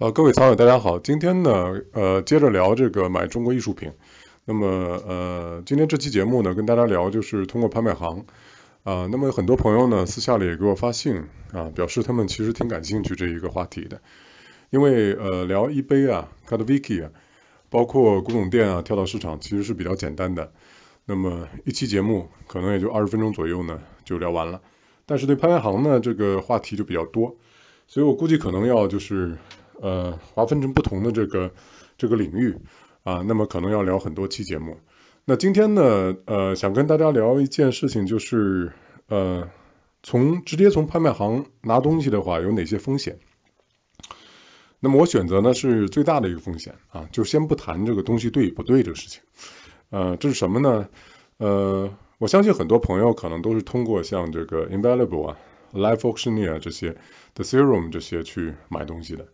呃，各位藏友大家好，今天呢，呃，接着聊这个买中国艺术品。那么，呃，今天这期节目呢，跟大家聊就是通过拍卖行啊。那么，很多朋友呢，私下里也给我发信啊，表示他们其实挺感兴趣这一个话题的。因为呃，聊一杯啊，v i k i 啊，包括古董店啊，跳蚤市场其实是比较简单的。那么一期节目可能也就二十分钟左右呢，就聊完了。但是对拍卖行呢，这个话题就比较多，所以我估计可能要就是。呃，划分成不同的这个这个领域啊，那么可能要聊很多期节目。那今天呢，呃，想跟大家聊一件事情，就是呃，从直接从拍卖行拿东西的话有哪些风险？那么我选择呢是最大的一个风险啊，就先不谈这个东西对与不对这个事情。呃，这是什么呢？呃，我相信很多朋友可能都是通过像这个 Invaluable 啊、l i f e Auctioneer 这些、The Serum 这些去买东西的。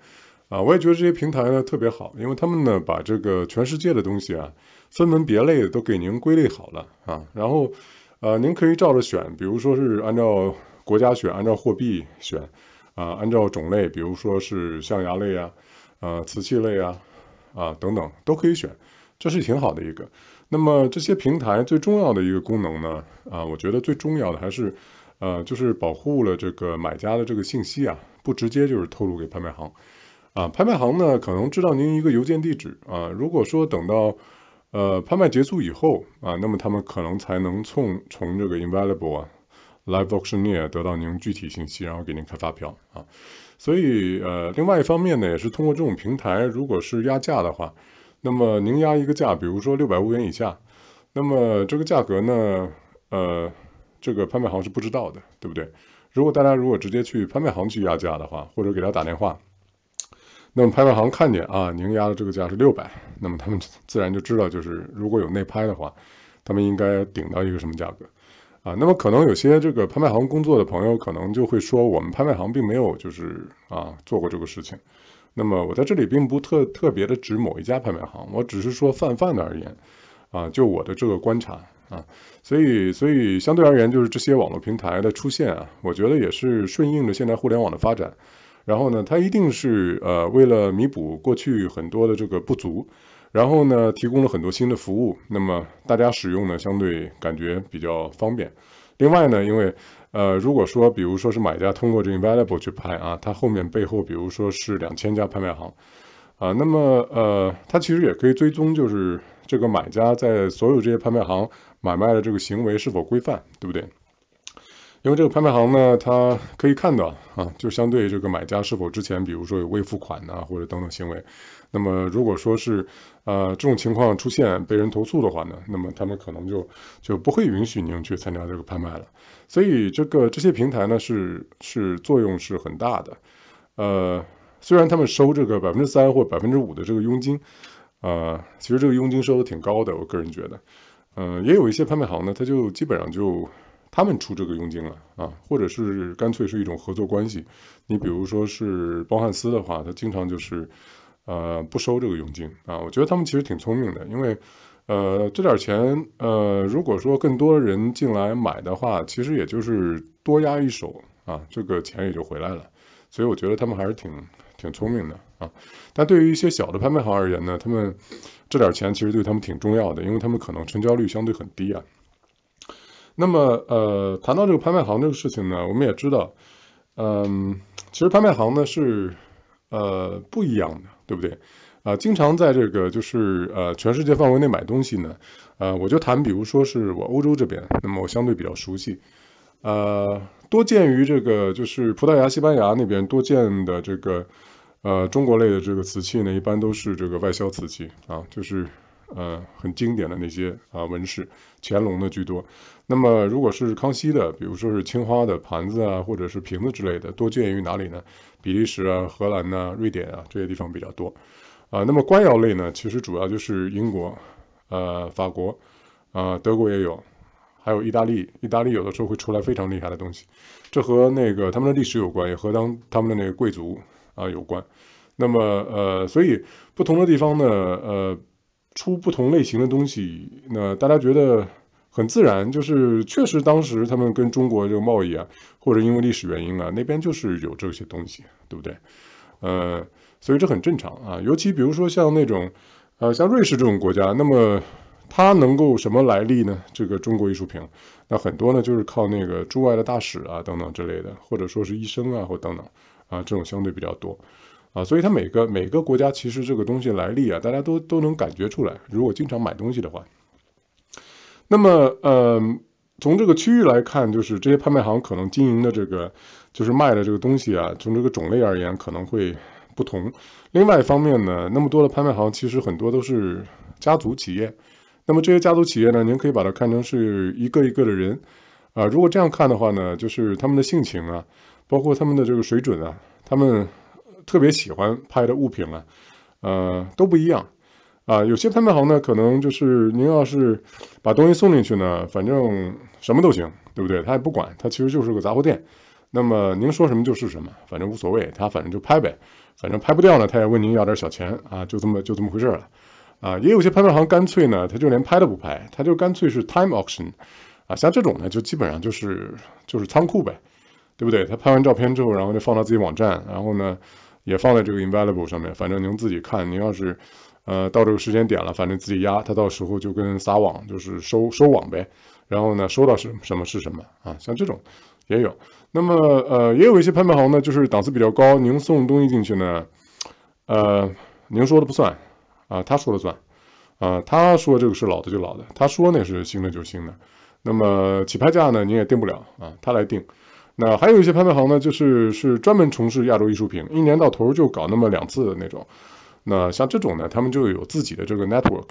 啊，我也觉得这些平台呢特别好，因为他们呢把这个全世界的东西啊分门别类的都给您归类好了啊，然后啊您可以照着选，比如说是按照国家选，按照货币选啊，按照种类，比如说是象牙类啊、啊瓷器类啊啊等等都可以选，这是挺好的一个。那么这些平台最重要的一个功能呢啊，我觉得最重要的还是呃就是保护了这个买家的这个信息啊，不直接就是透露给拍卖行。啊，拍卖行呢可能知道您一个邮件地址啊。如果说等到呃拍卖结束以后啊，那么他们可能才能从从这个 i n v a l u a b l e 啊 Live Auctioneer 得到您具体信息，然后给您开发票啊。所以呃，另外一方面呢，也是通过这种平台，如果是压价的话，那么您压一个价，比如说六百欧元以下，那么这个价格呢，呃，这个拍卖行是不知道的，对不对？如果大家如果直接去拍卖行去压价的话，或者给他打电话。那么拍卖行看见啊，您压的这个价是六百，那么他们自然就知道，就是如果有内拍的话，他们应该顶到一个什么价格啊？那么可能有些这个拍卖行工作的朋友可能就会说，我们拍卖行并没有就是啊做过这个事情。那么我在这里并不特特别的指某一家拍卖行，我只是说泛泛的而言啊，就我的这个观察啊，所以所以相对而言，就是这些网络平台的出现啊，我觉得也是顺应着现在互联网的发展。然后呢，它一定是呃为了弥补过去很多的这个不足，然后呢提供了很多新的服务，那么大家使用呢相对感觉比较方便。另外呢，因为呃如果说比如说是买家通过这 i n v a l u a b l e 去拍啊，它后面背后比如说是两千家拍卖行啊，那么呃它其实也可以追踪，就是这个买家在所有这些拍卖行买卖的这个行为是否规范，对不对？因为这个拍卖行呢，它可以看到啊，就相对这个买家是否之前，比如说有未付款呐，或者等等行为，那么如果说是呃这种情况出现被人投诉的话呢，那么他们可能就就不会允许您去参加这个拍卖了。所以这个这些平台呢，是是作用是很大的。呃，虽然他们收这个百分之三或百分之五的这个佣金，呃，其实这个佣金收的挺高的，我个人觉得，嗯，也有一些拍卖行呢，它就基本上就。他们出这个佣金来啊，或者是干脆是一种合作关系。你比如说是包汉斯的话，他经常就是呃不收这个佣金啊。我觉得他们其实挺聪明的，因为呃这点钱呃如果说更多人进来买的话，其实也就是多压一手啊，这个钱也就回来了。所以我觉得他们还是挺挺聪明的啊。但对于一些小的拍卖行而言呢，他们这点钱其实对他们挺重要的，因为他们可能成交率相对很低啊。那么，呃，谈到这个拍卖行这个事情呢，我们也知道，嗯，其实拍卖行呢是，呃，不一样的，对不对？啊，经常在这个就是呃全世界范围内买东西呢，啊，我就谈，比如说是我欧洲这边，那么我相对比较熟悉，呃，多见于这个就是葡萄牙、西班牙那边多见的这个，呃，中国类的这个瓷器呢，一般都是这个外销瓷器啊，就是。呃，很经典的那些啊纹饰，乾隆的居多。那么如果是康熙的，比如说是青花的盘子啊，或者是瓶子之类的，多见于哪里呢？比利时啊、荷兰呐、瑞典啊这些地方比较多。啊，那么官窑类呢，其实主要就是英国、呃法国、啊德国也有，还有意大利。意大利有的时候会出来非常厉害的东西，这和那个他们的历史有关，也和当他们的那个贵族啊有关。那么呃，所以不同的地方呢，呃。出不同类型的东西，那大家觉得很自然，就是确实当时他们跟中国这个贸易啊，或者因为历史原因啊，那边就是有这些东西，对不对？呃，所以这很正常啊，尤其比如说像那种呃像瑞士这种国家，那么它能够什么来历呢？这个中国艺术品，那很多呢就是靠那个驻外的大使啊等等之类的，或者说是医生啊或等等啊这种相对比较多。啊，所以它每个每个国家其实这个东西来历啊，大家都都能感觉出来。如果经常买东西的话，那么呃，从这个区域来看，就是这些拍卖行可能经营的这个就是卖的这个东西啊，从这个种类而言可能会不同。另外一方面呢，那么多的拍卖行其实很多都是家族企业。那么这些家族企业呢，您可以把它看成是一个一个的人啊。如果这样看的话呢，就是他们的性情啊，包括他们的这个水准啊，他们。特别喜欢拍的物品了，呃，都不一样啊。有些拍卖行呢，可能就是您要是把东西送进去呢，反正什么都行，对不对？他也不管，他其实就是个杂货店。那么您说什么就是什么，反正无所谓，他反正就拍呗。反正拍不掉呢，他也问您要点小钱啊，就这么就这么回事了啊。也有些拍卖行干脆呢，他就连拍都不拍，他就干脆是 time auction 啊，像这种呢，就基本上就是就是仓库呗，对不对？他拍完照片之后，然后就放到自己网站，然后呢。也放在这个 i n v a l u a b l e 上面，反正您自己看，您要是呃到这个时间点了，反正自己压，他到时候就跟撒网，就是收收网呗。然后呢，收到什什么是什么啊？像这种也有。那么呃也有一些拍卖行呢，就是档次比较高，您送东西进去呢，呃您说了不算啊，他说了算啊，他说这个是老的就老的，他说那是新的就新的。那么起拍价呢，您也定不了啊，他来定。那还有一些拍卖行呢，就是是专门从事亚洲艺术品，一年到头就搞那么两次的那种。那像这种呢，他们就有自己的这个 network，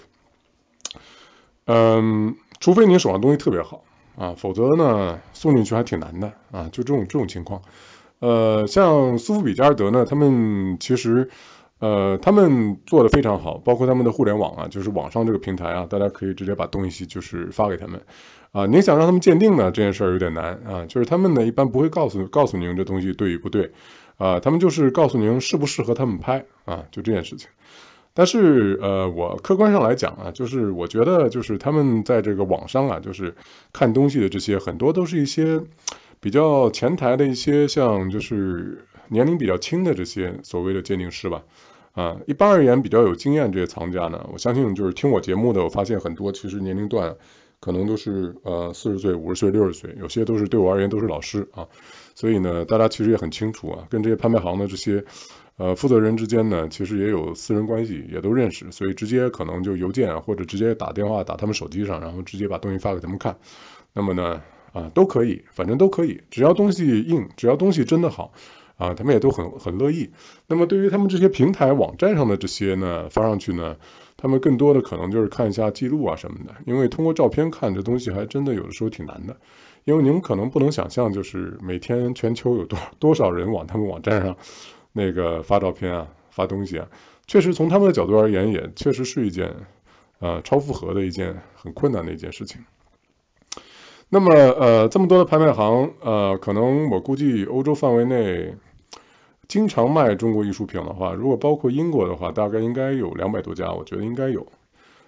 嗯，除非你手上东西特别好啊，否则呢送进去还挺难的啊，就这种这种情况。呃，像苏富比、佳士得呢，他们其实。呃，他们做的非常好，包括他们的互联网啊，就是网上这个平台啊，大家可以直接把东西就是发给他们啊。您想让他们鉴定呢，这件事儿有点难啊，就是他们呢一般不会告诉告诉您这东西对与不对啊，他们就是告诉您适不适合他们拍啊，就这件事情。但是呃，我客观上来讲啊，就是我觉得就是他们在这个网上啊，就是看东西的这些很多都是一些比较前台的一些像就是年龄比较轻的这些所谓的鉴定师吧。啊，一般而言比较有经验这些藏家呢，我相信就是听我节目的，我发现很多其实年龄段可能都是呃四十岁、五十岁、六十岁，有些都是对我而言都是老师啊。所以呢，大家其实也很清楚啊，跟这些拍卖行的这些呃负责人之间呢，其实也有私人关系，也都认识，所以直接可能就邮件或者直接打电话打他们手机上，然后直接把东西发给他们看。那么呢，啊都可以，反正都可以，只要东西硬，只要东西真的好。啊，他们也都很很乐意。那么对于他们这些平台网站上的这些呢，发上去呢，他们更多的可能就是看一下记录啊什么的。因为通过照片看这东西，还真的有的时候挺难的。因为您可能不能想象，就是每天全球有多多少人往他们网站上那个发照片啊、发东西啊，确实从他们的角度而言，也确实是一件呃超负荷的一件很困难的一件事情。那么呃这么多的拍卖行呃可能我估计欧洲范围内经常卖中国艺术品的话，如果包括英国的话，大概应该有两百多家，我觉得应该有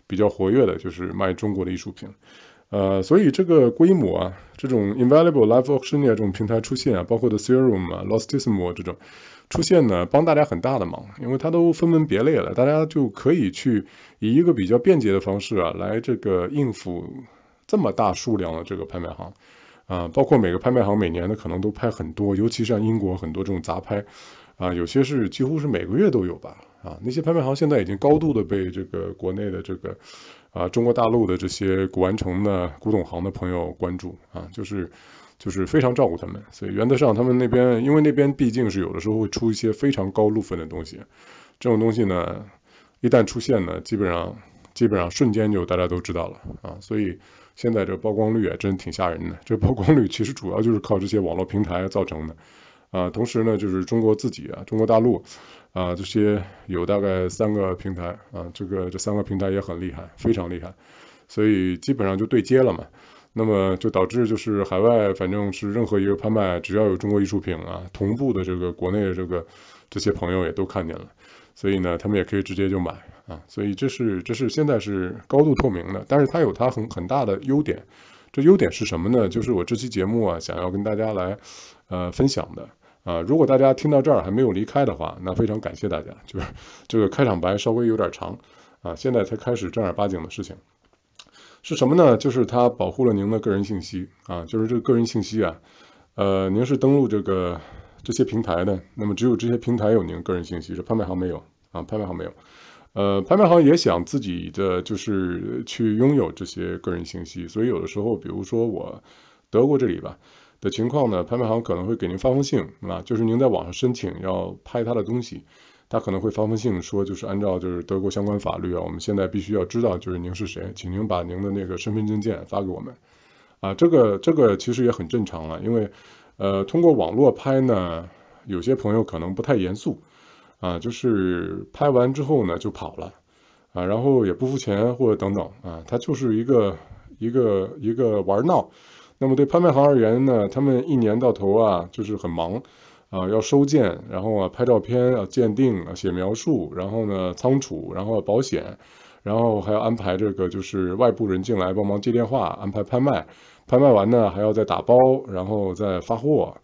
比较活跃的，就是卖中国的艺术品。呃所以这个规模啊，这种 Invaluable Live a u c t i o n 这种平台出现啊，包括的 Serum 啊、Lostism o 这种出现呢，帮大家很大的忙，因为它都分门别类了，大家就可以去以一个比较便捷的方式啊来这个应付。这么大数量的这个拍卖行，啊，包括每个拍卖行每年呢可能都拍很多，尤其像英国很多这种杂拍，啊，有些是几乎是每个月都有吧，啊，那些拍卖行现在已经高度的被这个国内的这个啊中国大陆的这些古玩城的古董行的朋友关注，啊，就是就是非常照顾他们，所以原则上他们那边因为那边毕竟是有的时候会出一些非常高路分的东西，这种东西呢一旦出现呢，基本上基本上瞬间就大家都知道了，啊，所以。现在这曝光率也真挺吓人的，这曝光率其实主要就是靠这些网络平台造成的，啊，同时呢，就是中国自己啊，中国大陆啊，这些有大概三个平台啊，这个这三个平台也很厉害，非常厉害，所以基本上就对接了嘛，那么就导致就是海外反正是任何一个拍卖，只要有中国艺术品啊，同步的这个国内的这个这些朋友也都看见了，所以呢，他们也可以直接就买。啊，所以这是这是现在是高度透明的，但是它有它很很大的优点，这优点是什么呢？就是我这期节目啊，想要跟大家来呃分享的啊，如果大家听到这儿还没有离开的话，那非常感谢大家，就是这个开场白稍微有点长啊，现在才开始正儿八经的事情，是什么呢？就是它保护了您的个人信息啊，就是这个个人信息啊，呃，您是登录这个这些平台的，那么只有这些平台有您个人信息，这拍卖行没有啊，拍卖行没有。呃，拍卖行也想自己的就是去拥有这些个人信息，所以有的时候，比如说我德国这里吧的情况呢，拍卖行可能会给您发封信，啊，就是您在网上申请要拍他的东西，他可能会发封信说，就是按照就是德国相关法律，啊，我们现在必须要知道就是您是谁，请您把您的那个身份证件发给我们。啊，这个这个其实也很正常啊，因为呃，通过网络拍呢，有些朋友可能不太严肃。啊，就是拍完之后呢，就跑了啊，然后也不付钱或者等等啊，他就是一个一个一个玩闹。那么对拍卖行而言呢，他们一年到头啊，就是很忙啊，要收件，然后啊拍照片，要鉴定啊写描述，然后呢仓储，然后保险，然后还要安排这个就是外部人进来帮忙接电话，安排拍卖，拍卖完呢还要再打包，然后再发货。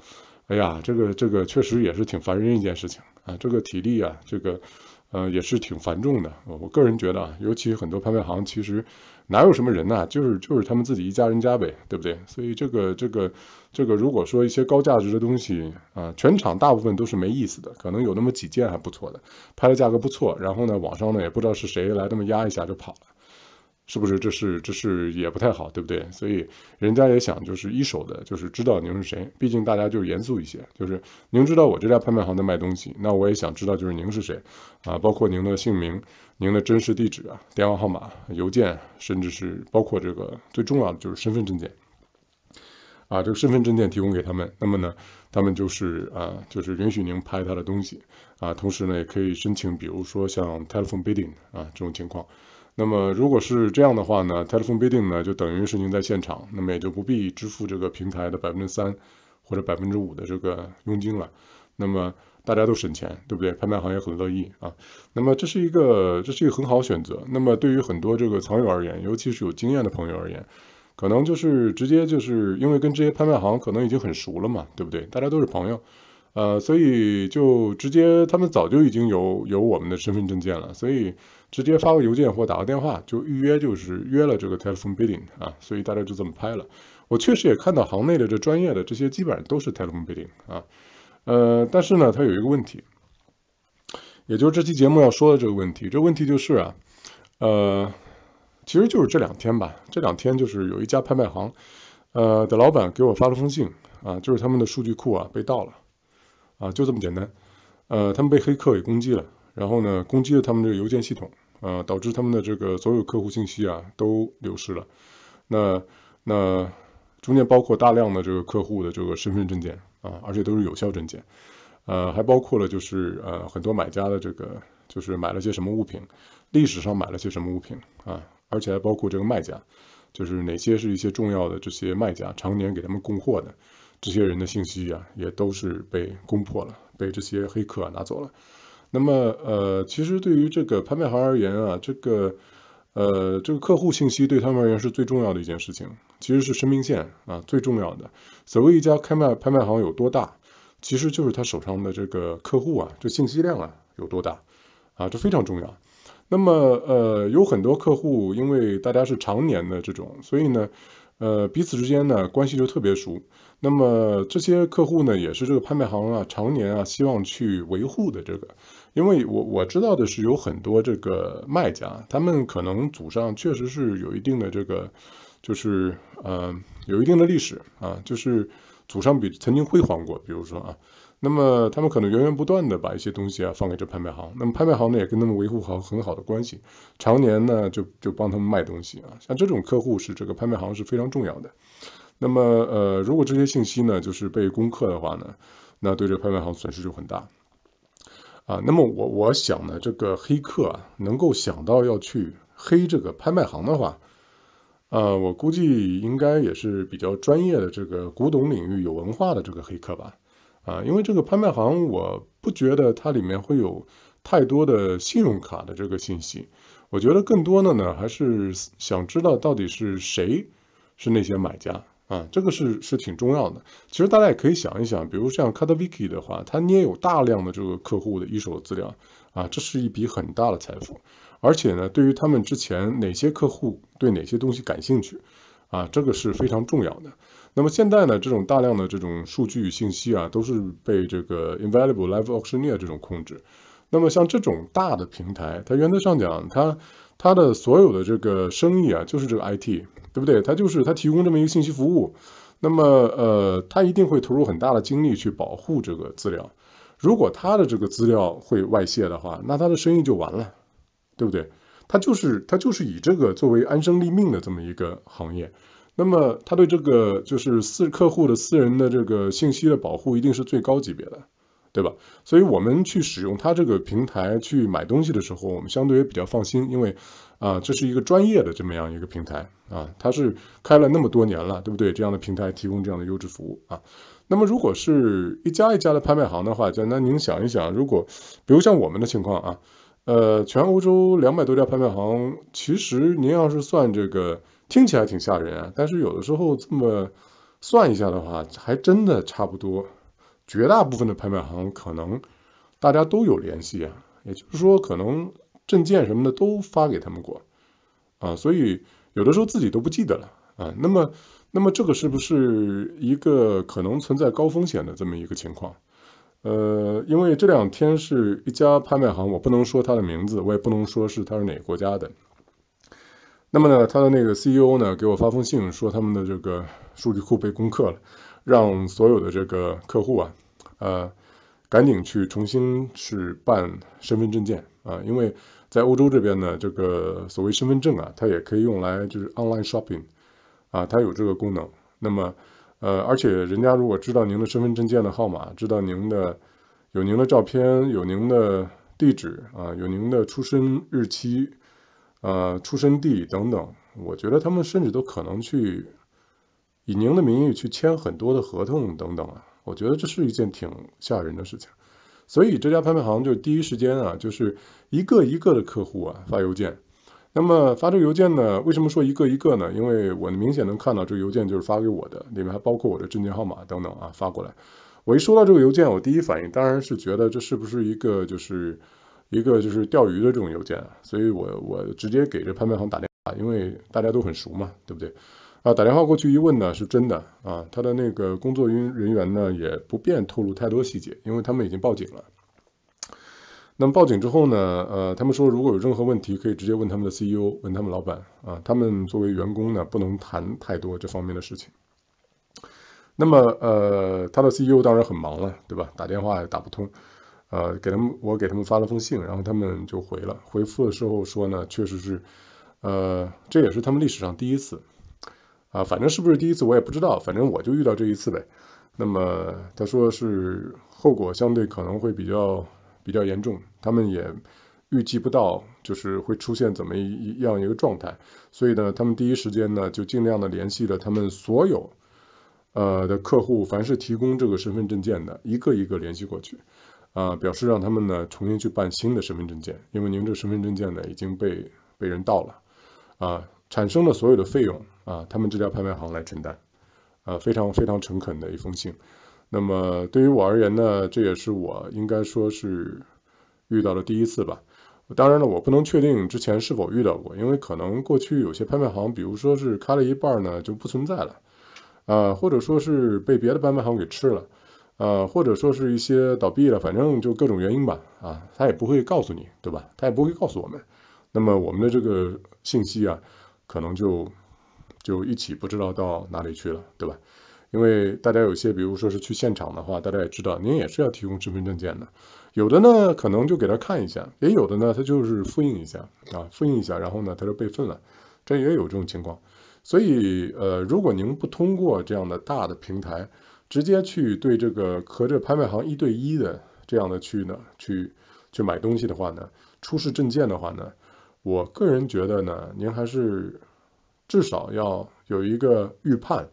哎呀，这个这个确实也是挺烦人一件事情啊，这个体力啊，这个呃也是挺繁重的。我个人觉得啊，尤其很多拍卖行其实哪有什么人呐，就是就是他们自己一家人家呗，对不对？所以这个这个这个，如果说一些高价值的东西啊，全场大部分都是没意思的，可能有那么几件还不错的，拍的价格不错，然后呢网上呢也不知道是谁来这么压一下就跑了。是不是这是这是也不太好，对不对？所以人家也想就是一手的，就是知道您是谁。毕竟大家就严肃一些，就是您知道我这家拍卖行在卖东西，那我也想知道就是您是谁啊，包括您的姓名、您的真实地址啊、电话号码、邮件，甚至是包括这个最重要的就是身份证件啊，这个身份证件提供给他们，那么呢，他们就是啊就是允许您拍他的东西啊，同时呢也可以申请，比如说像 telephone bidding 啊这种情况。那么如果是这样的话呢，telephone bidding 呢就等于是您在现场，那么也就不必支付这个平台的百分之三或者百分之五的这个佣金了。那么大家都省钱，对不对？拍卖行也很乐意啊。那么这是一个这是一个很好选择。那么对于很多这个藏友而言，尤其是有经验的朋友而言，可能就是直接就是因为跟这些拍卖行可能已经很熟了嘛，对不对？大家都是朋友，呃，所以就直接他们早就已经有有我们的身份证件了，所以。直接发个邮件或打个电话就预约，就是约了这个 telephone bidding 啊，所以大家就这么拍了。我确实也看到行内的这专业的这些基本上都是 telephone bidding 啊，呃，但是呢，它有一个问题，也就是这期节目要说的这个问题。这问题就是啊，呃，其实就是这两天吧，这两天就是有一家拍卖行呃的老板给我发了封信啊，就是他们的数据库啊被盗了啊，就这么简单，呃，他们被黑客给攻击了，然后呢，攻击了他们这个邮件系统。呃，导致他们的这个所有客户信息啊都流失了。那那中间包括大量的这个客户的这个身份证件啊，而且都是有效证件。呃，还包括了就是呃很多买家的这个就是买了些什么物品，历史上买了些什么物品啊，而且还包括这个卖家，就是哪些是一些重要的这些卖家常年给他们供货的这些人的信息啊，也都是被攻破了，被这些黑客拿走了。那么呃，其实对于这个拍卖行而言啊，这个呃这个客户信息对他们而言是最重要的一件事情，其实是生命线啊，最重要的。所谓一家开卖拍卖行有多大，其实就是他手上的这个客户啊，这信息量啊有多大啊，这非常重要。那么呃，有很多客户因为大家是常年的这种，所以呢呃彼此之间呢关系就特别熟。那么这些客户呢，也是这个拍卖行啊常年啊希望去维护的这个。因为我我知道的是，有很多这个卖家，他们可能祖上确实是有一定的这个，就是呃，有一定的历史啊，就是祖上比曾经辉煌过，比如说啊，那么他们可能源源不断的把一些东西啊放给这拍卖行，那么拍卖行呢也跟他们维护好很好的关系，常年呢就就帮他们卖东西啊，像这种客户是这个拍卖行是非常重要的。那么呃，如果这些信息呢就是被攻克的话呢，那对这拍卖行损失就很大。啊，那么我我想呢，这个黑客啊，能够想到要去黑这个拍卖行的话，呃，我估计应该也是比较专业的这个古董领域有文化的这个黑客吧，啊，因为这个拍卖行我不觉得它里面会有太多的信用卡的这个信息，我觉得更多的呢还是想知道到底是谁是那些买家。啊，这个是是挺重要的。其实大家也可以想一想，比如像 Kadoviky 的话，他捏有大量的这个客户的一手资料，啊，这是一笔很大的财富。而且呢，对于他们之前哪些客户对哪些东西感兴趣，啊，这个是非常重要的。那么现在呢，这种大量的这种数据信息啊，都是被这个 Invaluable Live Auctioneer 这种控制。那么像这种大的平台，它原则上讲，它他的所有的这个生意啊，就是这个 IT，对不对？他就是他提供这么一个信息服务，那么呃，他一定会投入很大的精力去保护这个资料。如果他的这个资料会外泄的话，那他的生意就完了，对不对？他就是他就是以这个作为安身立命的这么一个行业，那么他对这个就是私客户的私人的这个信息的保护一定是最高级别的。对吧？所以我们去使用它这个平台去买东西的时候，我们相对也比较放心，因为啊，这是一个专业的这么样一个平台啊，它是开了那么多年了，对不对？这样的平台提供这样的优质服务啊。那么如果是一家一家的拍卖行的话，那您想一想，如果比如像我们的情况啊，呃，全欧洲两百多家拍卖行，其实您要是算这个，听起来挺吓人啊，但是有的时候这么算一下的话，还真的差不多。绝大部分的拍卖行可能大家都有联系，啊，也就是说，可能证件什么的都发给他们过啊，所以有的时候自己都不记得了啊。那么，那么这个是不是一个可能存在高风险的这么一个情况？呃，因为这两天是一家拍卖行，我不能说它的名字，我也不能说是它是哪个国家的。那么呢，他的那个 CEO 呢给我发封信说他们的这个数据库被攻克了，让所有的这个客户啊。呃，赶紧去重新去办身份证件啊，因为在欧洲这边呢，这个所谓身份证啊，它也可以用来就是 online shopping 啊，它有这个功能。那么呃，而且人家如果知道您的身份证件的号码，知道您的有您的照片，有您的地址啊，有您的出生日期啊、出生地等等，我觉得他们甚至都可能去以您的名义去签很多的合同等等啊。我觉得这是一件挺吓人的事情，所以这家拍卖行就第一时间啊，就是一个一个的客户啊发邮件。那么发这个邮件呢，为什么说一个一个呢？因为我明显能看到这个邮件就是发给我的，里面还包括我的证件号码等等啊发过来。我一收到这个邮件，我第一反应当然是觉得这是不是一个就是一个就是钓鱼的这种邮件，所以我我直接给这拍卖行打电话，因为大家都很熟嘛，对不对？啊，打电话过去一问呢，是真的啊。他的那个工作人人员呢，也不便透露太多细节，因为他们已经报警了。那么报警之后呢，呃，他们说如果有任何问题，可以直接问他们的 CEO，问他们老板啊。他们作为员工呢，不能谈太多这方面的事情。那么呃，他的 CEO 当然很忙了，对吧？打电话也打不通。呃，给他们我给他们发了封信，然后他们就回了。回复的时候说呢，确实是，呃，这也是他们历史上第一次。啊，反正是不是第一次我也不知道，反正我就遇到这一次呗。那么他说是后果相对可能会比较比较严重，他们也预计不到，就是会出现怎么一样一个状态。所以呢，他们第一时间呢就尽量的联系了他们所有呃的客户，凡是提供这个身份证件的一个一个联系过去啊，表示让他们呢重新去办新的身份证件，因为您这身份证件呢已经被被人盗了啊，产生了所有的费用。啊，他们这家拍卖行来承担，啊，非常非常诚恳的一封信。那么对于我而言呢，这也是我应该说是遇到的第一次吧。当然了，我不能确定之前是否遇到过，因为可能过去有些拍卖行，比如说是开了一半呢就不存在了，啊，或者说是被别的拍卖行给吃了，啊，或者说是一些倒闭了，反正就各种原因吧。啊，他也不会告诉你，对吧？他也不会告诉我们。那么我们的这个信息啊，可能就。就一起不知道到哪里去了，对吧？因为大家有些，比如说是去现场的话，大家也知道，您也是要提供身份证件的。有的呢，可能就给他看一下，也有的呢，他就是复印一下啊，复印一下，然后呢，他就备份了，这也有这种情况。所以呃，如果您不通过这样的大的平台，直接去对这个和这拍卖行一对一的这样的去呢，去去买东西的话呢，出示证件的话呢，我个人觉得呢，您还是。至少要有一个预判，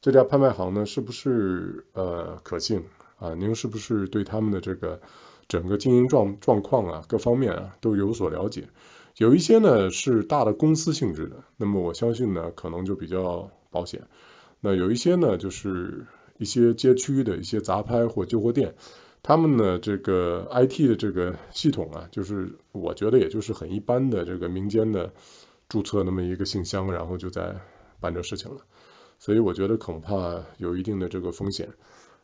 这家拍卖行呢是不是呃可信啊？您是不是对他们的这个整个经营状状况啊各方面啊都有所了解？有一些呢是大的公司性质的，那么我相信呢可能就比较保险。那有一些呢就是一些街区的一些杂拍或旧货店，他们呢这个 IT 的这个系统啊，就是我觉得也就是很一般的这个民间的。注册那么一个信箱，然后就在办这事情了，所以我觉得恐怕有一定的这个风险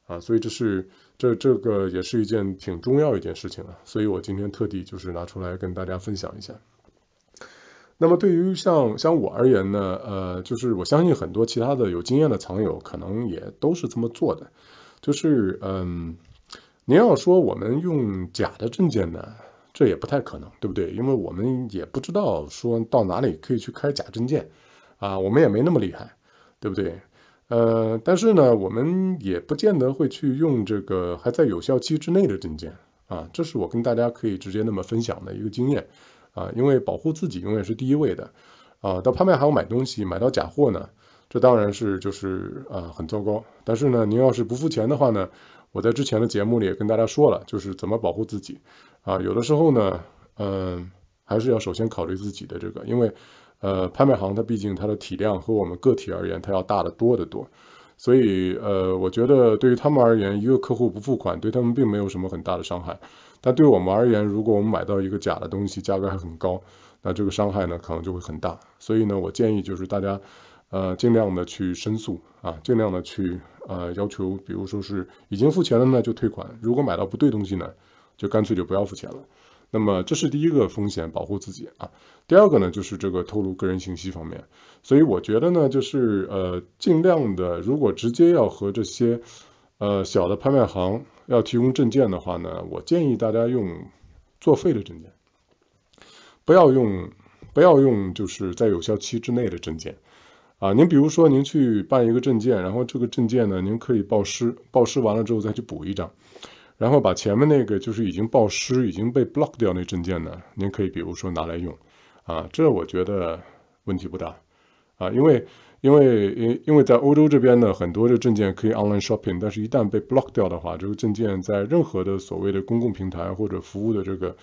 啊，所以这是这这个也是一件挺重要一件事情啊，所以我今天特地就是拿出来跟大家分享一下。那么对于像像我而言呢，呃，就是我相信很多其他的有经验的藏友可能也都是这么做的，就是嗯，您要说我们用假的证件呢？这也不太可能，对不对？因为我们也不知道说到哪里可以去开假证件，啊，我们也没那么厉害，对不对？呃，但是呢，我们也不见得会去用这个还在有效期之内的证件，啊，这是我跟大家可以直接那么分享的一个经验，啊，因为保护自己永远是第一位的，啊，到拍卖行买东西买到假货呢，这当然是就是啊很糟糕，但是呢，您要是不付钱的话呢？我在之前的节目里也跟大家说了，就是怎么保护自己啊。有的时候呢，嗯，还是要首先考虑自己的这个，因为呃，拍卖行它毕竟它的体量和我们个体而言，它要大的多得多。所以呃，我觉得对于他们而言，一个客户不付款，对他们并没有什么很大的伤害。但对我们而言，如果我们买到一个假的东西，价格还很高，那这个伤害呢，可能就会很大。所以呢，我建议就是大家。呃，尽量的去申诉啊，尽量的去呃要求，比如说是已经付钱了呢就退款，如果买到不对东西呢，就干脆就不要付钱了。那么这是第一个风险，保护自己啊。第二个呢就是这个透露个人信息方面，所以我觉得呢就是呃尽量的，如果直接要和这些呃小的拍卖行要提供证件的话呢，我建议大家用作废的证件，不要用不要用就是在有效期之内的证件。啊，您比如说您去办一个证件，然后这个证件呢，您可以报失，报失完了之后再去补一张，然后把前面那个就是已经报失、已经被 block 掉那证件呢，您可以比如说拿来用，啊，这我觉得问题不大，啊，因为因为因因为在欧洲这边呢，很多的证件可以 online shopping，但是一旦被 block 掉的话，这个证件在任何的所谓的公共平台或者服务的这个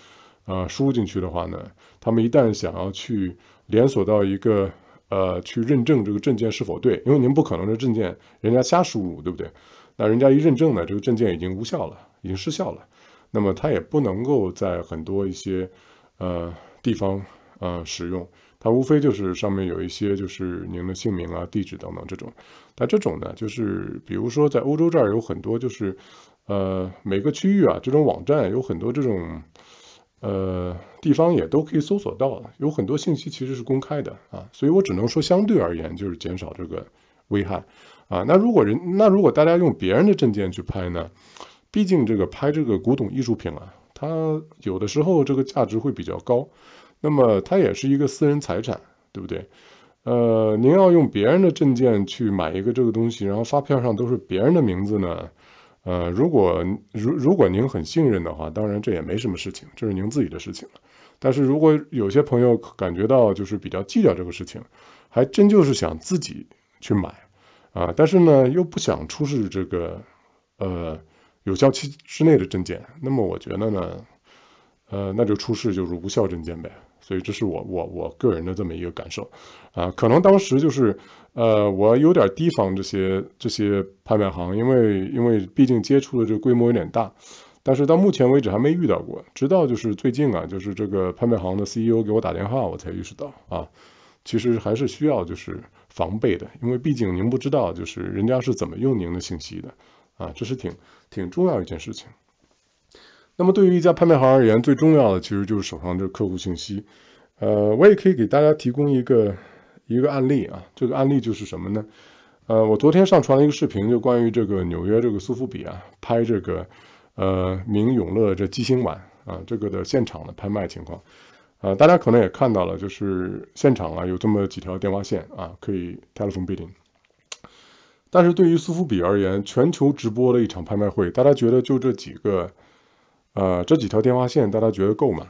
呃输入进去的话呢，他们一旦想要去连锁到一个呃，去认证这个证件是否对，因为您不可能是证件人家瞎输入，对不对？那人家一认证呢，这个证件已经无效了，已经失效了。那么它也不能够在很多一些呃地方呃使用，它无非就是上面有一些就是您的姓名啊、地址等等这种。但这种呢，就是比如说在欧洲这儿有很多就是呃每个区域啊这种网站有很多这种。呃，地方也都可以搜索到，有很多信息其实是公开的啊，所以我只能说相对而言就是减少这个危害啊。那如果人，那如果大家用别人的证件去拍呢？毕竟这个拍这个古董艺术品啊，它有的时候这个价值会比较高，那么它也是一个私人财产，对不对？呃，您要用别人的证件去买一个这个东西，然后发票上都是别人的名字呢？呃，如果如如果您很信任的话，当然这也没什么事情，这是您自己的事情了。但是如果有些朋友感觉到就是比较计较这个事情，还真就是想自己去买啊，但是呢又不想出示这个呃有效期之内的证件，那么我觉得呢，呃那就出示就是无效证件呗。所以这是我我我个人的这么一个感受，啊，可能当时就是，呃，我有点提防这些这些拍卖行，因为因为毕竟接触的这个规模有点大，但是到目前为止还没遇到过，直到就是最近啊，就是这个拍卖行的 CEO 给我打电话，我才意识到啊，其实还是需要就是防备的，因为毕竟您不知道就是人家是怎么用您的信息的，啊，这是挺挺重要一件事情。那么对于一家拍卖行而言，最重要的其实就是手上这客户信息。呃，我也可以给大家提供一个一个案例啊，这个案例就是什么呢？呃，我昨天上传了一个视频，就关于这个纽约这个苏富比啊拍这个呃明永乐这鸡心碗啊这个的现场的拍卖情况。呃，大家可能也看到了，就是现场啊有这么几条电话线啊可以 telephone bidding。但是对于苏富比而言，全球直播的一场拍卖会，大家觉得就这几个？呃，这几条电话线，大家觉得够吗？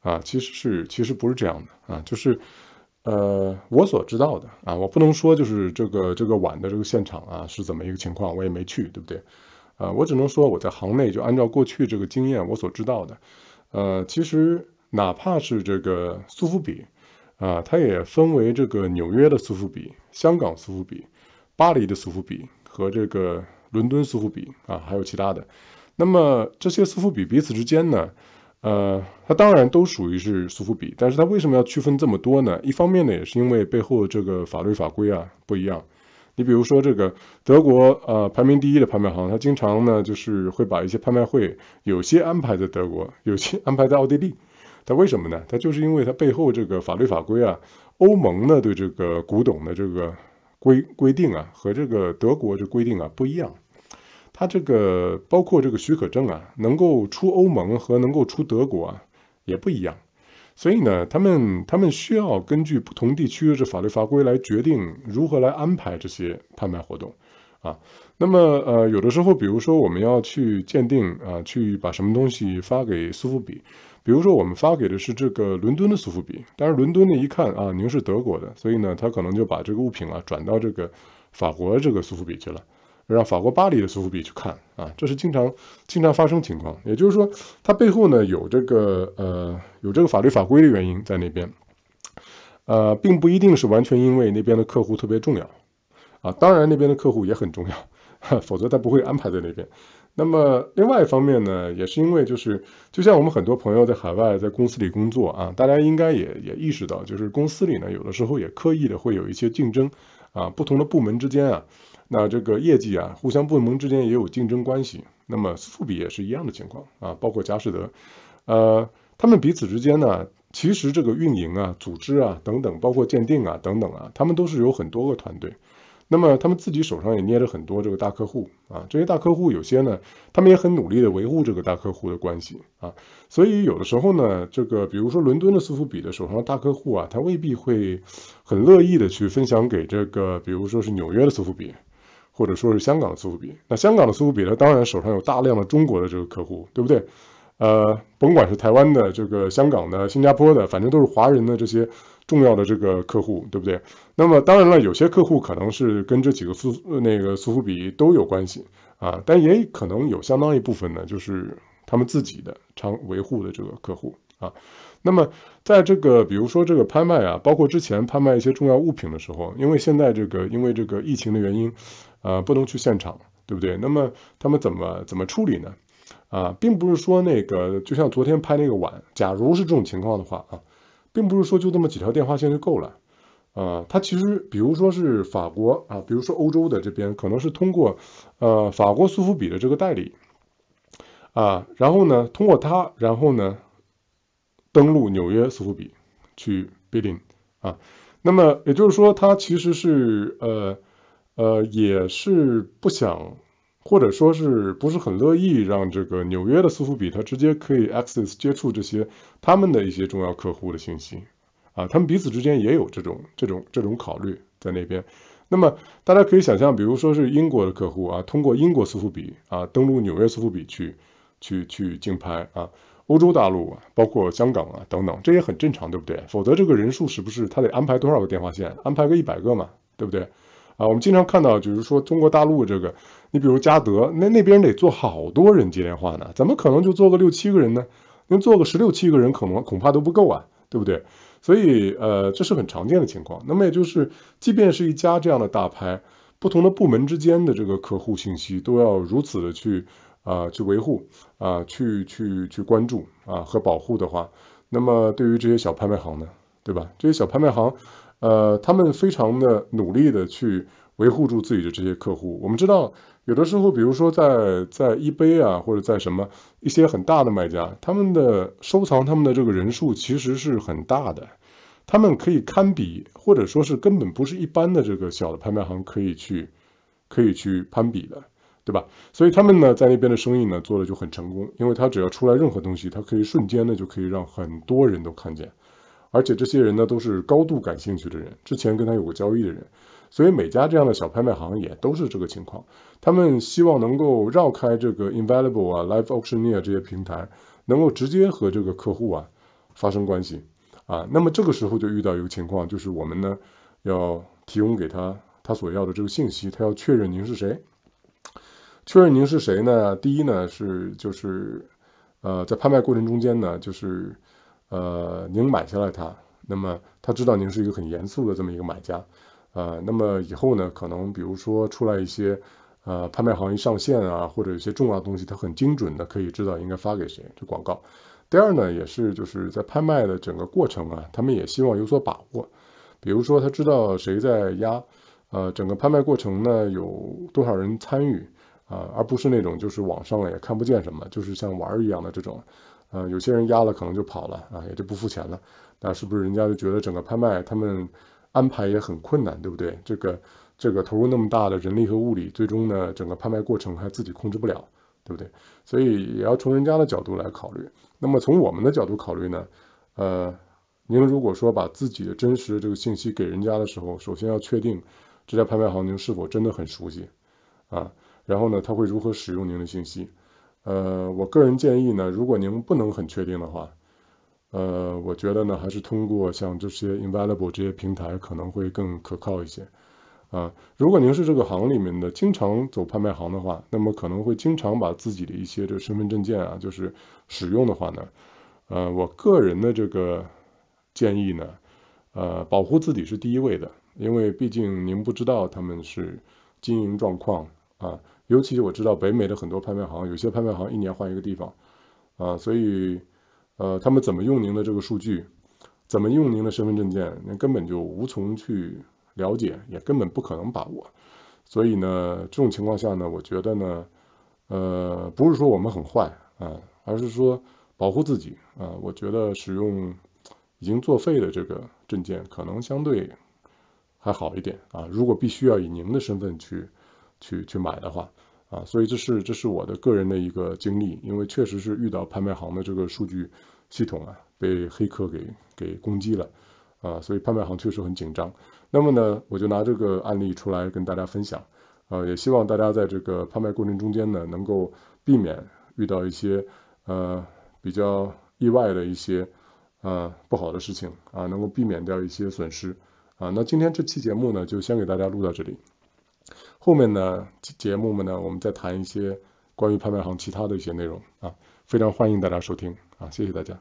啊，其实是，其实不是这样的啊，就是呃，我所知道的啊，我不能说就是这个这个晚的这个现场啊是怎么一个情况，我也没去，对不对？啊，我只能说我在行内就按照过去这个经验我所知道的，呃，其实哪怕是这个苏富比啊，它也分为这个纽约的苏富比、香港苏富比、巴黎的苏富比和这个伦敦苏富比啊，还有其他的。那么这些苏富比彼此之间呢，呃，它当然都属于是苏富比，但是它为什么要区分这么多呢？一方面呢，也是因为背后这个法律法规啊不一样。你比如说这个德国，呃，排名第一的拍卖行，它经常呢就是会把一些拍卖会有些安排在德国，有些安排在奥地利。它为什么呢？它就是因为它背后这个法律法规啊，欧盟呢对这个古董的这个规规定啊和这个德国这规定啊不一样。它这个包括这个许可证啊，能够出欧盟和能够出德国啊也不一样，所以呢，他们他们需要根据不同地区的这法律法规来决定如何来安排这些拍卖活动啊。那么呃，有的时候比如说我们要去鉴定啊，去把什么东西发给苏富比，比如说我们发给的是这个伦敦的苏富比，但是伦敦的一看啊，您是德国的，所以呢，他可能就把这个物品啊转到这个法国这个苏富比去了。让法国巴黎的苏富比去看啊，这是经常经常发生情况。也就是说，它背后呢有这个呃有这个法律法规的原因在那边，呃，并不一定是完全因为那边的客户特别重要啊，当然那边的客户也很重要，否则他不会安排在那边。那么另外一方面呢，也是因为就是就像我们很多朋友在海外在公司里工作啊，大家应该也也意识到，就是公司里呢有的时候也刻意的会有一些竞争啊，不同的部门之间啊。那这个业绩啊，互相部门之间也有竞争关系。那么苏富比也是一样的情况啊，包括佳士得，呃，他们彼此之间呢，其实这个运营啊、组织啊等等，包括鉴定啊等等啊，他们都是有很多个团队。那么他们自己手上也捏着很多这个大客户啊，这些大客户有些呢，他们也很努力的维护这个大客户的关系啊。所以有的时候呢，这个比如说伦敦的苏富比的手上大客户啊，他未必会很乐意的去分享给这个，比如说是纽约的苏富比。或者说是香港的苏富比，那香港的苏富比呢，当然手上有大量的中国的这个客户，对不对？呃，甭管是台湾的、这个香港的、新加坡的，反正都是华人的这些重要的这个客户，对不对？那么当然了，有些客户可能是跟这几个苏那个苏富比都有关系啊，但也可能有相当一部分呢，就是他们自己的常维护的这个客户啊。那么在这个比如说这个拍卖啊，包括之前拍卖一些重要物品的时候，因为现在这个因为这个疫情的原因。呃，不能去现场，对不对？那么他们怎么怎么处理呢？啊，并不是说那个，就像昨天拍那个碗，假如是这种情况的话啊，并不是说就这么几条电话线就够了。呃，它其实比如说是法国啊，比如说欧洲的这边，可能是通过呃法国苏富比的这个代理啊，然后呢通过他，然后呢登录纽约苏富比去 bidding 啊，那么也就是说它其实是呃。呃，也是不想，或者说是不是很乐意让这个纽约的苏富比，他直接可以 access 接触这些他们的一些重要客户的信息啊，他们彼此之间也有这种这种这种考虑在那边。那么大家可以想象，比如说是英国的客户啊，通过英国苏富比啊登录纽约苏富比去去去竞拍啊，欧洲大陆啊，包括香港啊等等，这也很正常，对不对？否则这个人数是不是他得安排多少个电话线？安排个一百个嘛，对不对？啊，我们经常看到，就是说中国大陆这个，你比如嘉德，那那边得做好多人接电话呢，怎么可能就做个六七个人呢？您做个十六七个人，可能恐怕都不够啊，对不对？所以，呃，这是很常见的情况。那么也就是，即便是一家这样的大牌，不同的部门之间的这个客户信息都要如此的去啊去维护啊去去去关注啊和保护的话，那么对于这些小拍卖行呢，对吧？这些小拍卖行。呃，他们非常的努力的去维护住自己的这些客户。我们知道，有的时候，比如说在在 eBay 啊，或者在什么一些很大的卖家，他们的收藏他们的这个人数其实是很大的，他们可以堪比，或者说是根本不是一般的这个小的拍卖行可以去可以去攀比的，对吧？所以他们呢，在那边的生意呢做的就很成功，因为他只要出来任何东西，他可以瞬间的就可以让很多人都看见。而且这些人呢都是高度感兴趣的人，之前跟他有过交易的人，所以每家这样的小拍卖行也都是这个情况。他们希望能够绕开这个 Invaluable 啊、Live Auctioneer 这些平台，能够直接和这个客户啊发生关系啊。那么这个时候就遇到一个情况，就是我们呢要提供给他他所要的这个信息，他要确认您是谁。确认您是谁呢？第一呢是就是呃在拍卖过程中间呢就是。呃，您买下了它，那么他知道您是一个很严肃的这么一个买家，呃，那么以后呢，可能比如说出来一些呃拍卖行一上线啊，或者一些重要的东西，他很精准的可以知道应该发给谁这广告。第二呢，也是就是在拍卖的整个过程啊，他们也希望有所把握，比如说他知道谁在压，呃，整个拍卖过程呢有多少人参与啊，而不是那种就是网上也看不见什么，就是像玩儿一样的这种。啊，有些人压了可能就跑了啊，也就不付钱了。那是不是人家就觉得整个拍卖他们安排也很困难，对不对？这个这个投入那么大的人力和物力，最终呢整个拍卖过程还自己控制不了，对不对？所以也要从人家的角度来考虑。那么从我们的角度考虑呢，呃，您如果说把自己的真实的这个信息给人家的时候，首先要确定这家拍卖行您是否真的很熟悉啊，然后呢他会如何使用您的信息。呃，我个人建议呢，如果您不能很确定的话，呃，我觉得呢，还是通过像这些 i n v a l u a b l e 这些平台可能会更可靠一些。啊，如果您是这个行里面的，经常走拍卖行的话，那么可能会经常把自己的一些这个身份证件啊，就是使用的话呢，呃，我个人的这个建议呢，呃，保护自己是第一位的，因为毕竟您不知道他们是经营状况啊。尤其我知道北美的很多拍卖行，有些拍卖行一年换一个地方，啊，所以，呃，他们怎么用您的这个数据，怎么用您的身份证件，您根本就无从去了解，也根本不可能把握。所以呢，这种情况下呢，我觉得呢，呃，不是说我们很坏，啊，而是说保护自己，啊，我觉得使用已经作废的这个证件，可能相对还好一点，啊，如果必须要以您的身份去。去去买的话，啊，所以这是这是我的个人的一个经历，因为确实是遇到拍卖行的这个数据系统啊被黑客给给攻击了，啊，所以拍卖行确实很紧张。那么呢，我就拿这个案例出来跟大家分享，啊，也希望大家在这个拍卖过程中间呢能够避免遇到一些呃比较意外的一些呃不好的事情啊，能够避免掉一些损失啊。那今天这期节目呢就先给大家录到这里。后面呢节目们呢，我们再谈一些关于拍卖行其他的一些内容啊，非常欢迎大家收听啊，谢谢大家。